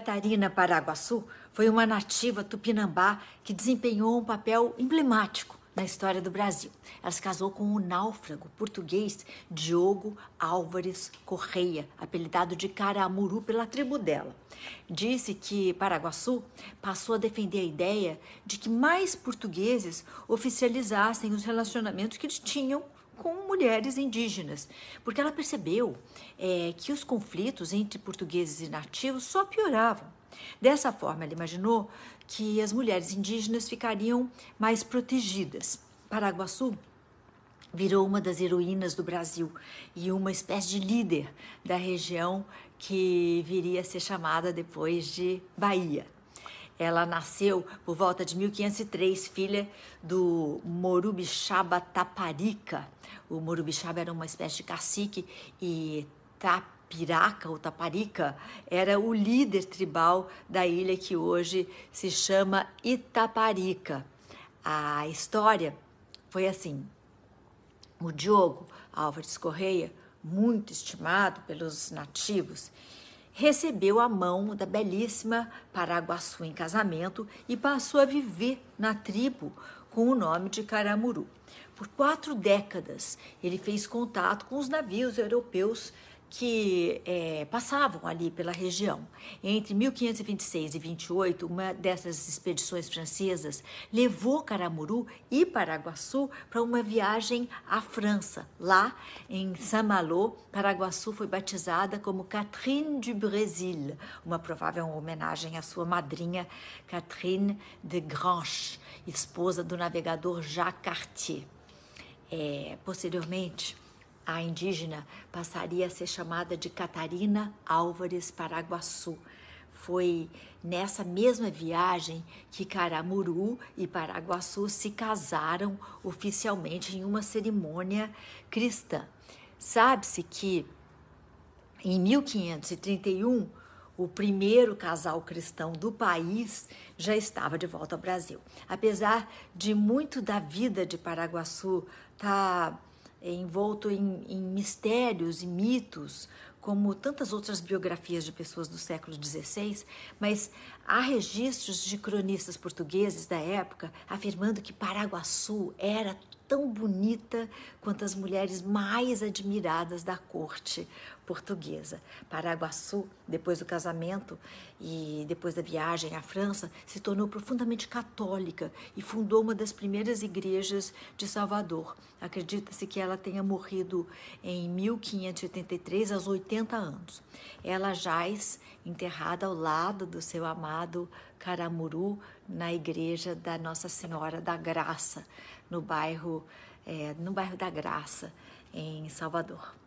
Catarina Paraguaçu foi uma nativa tupinambá que desempenhou um papel emblemático na história do Brasil. Ela se casou com o náufrago português Diogo Álvares Correia, apelidado de Caramuru pela tribo dela. Disse que Paraguaçu passou a defender a ideia de que mais portugueses oficializassem os relacionamentos que eles tinham com mulheres indígenas, porque ela percebeu é, que os conflitos entre portugueses e nativos só pioravam. Dessa forma, ela imaginou que as mulheres indígenas ficariam mais protegidas. Paraguaçu virou uma das heroínas do Brasil e uma espécie de líder da região que viria a ser chamada depois de Bahia. Ela nasceu por volta de 1503, filha do Morubixaba Taparica. O Morubixaba era uma espécie de cacique e Tapiraca ou Taparica era o líder tribal da ilha que hoje se chama Itaparica. A história foi assim: o Diogo Álvares Correia, muito estimado pelos nativos, recebeu a mão da belíssima Paraguaçu em casamento e passou a viver na tribo com o nome de Caramuru. Por quatro décadas, ele fez contato com os navios europeus que é, passavam ali pela região. Entre 1526 e 28, uma dessas expedições francesas levou Caramuru e Paraguaçu para uma viagem à França. Lá, em Saint-Malo, Paraguaçu foi batizada como Catherine du Brésil, uma provável homenagem à sua madrinha Catherine de Granche, esposa do navegador Jacques Cartier. É, posteriormente, a indígena passaria a ser chamada de Catarina Álvares Paraguaçu. Foi nessa mesma viagem que Caramuru e Paraguaçu se casaram oficialmente em uma cerimônia cristã. Sabe-se que em 1531, o primeiro casal cristão do país já estava de volta ao Brasil. Apesar de muito da vida de Paraguaçu estar. Tá envolto em, em mistérios e mitos, como tantas outras biografias de pessoas do século XVI, mas há registros de cronistas portugueses da época afirmando que Paraguaçu era tão bonita quanto as mulheres mais admiradas da corte portuguesa. Paraguaçu, depois do casamento e depois da viagem à França, se tornou profundamente católica e fundou uma das primeiras igrejas de Salvador. Acredita-se que ela tenha morrido em 1583, aos 80 anos. Ela jaz enterrada ao lado do seu amado Caramuru, na igreja da Nossa Senhora da Graça, no bairro, é, no bairro da Graça, em Salvador.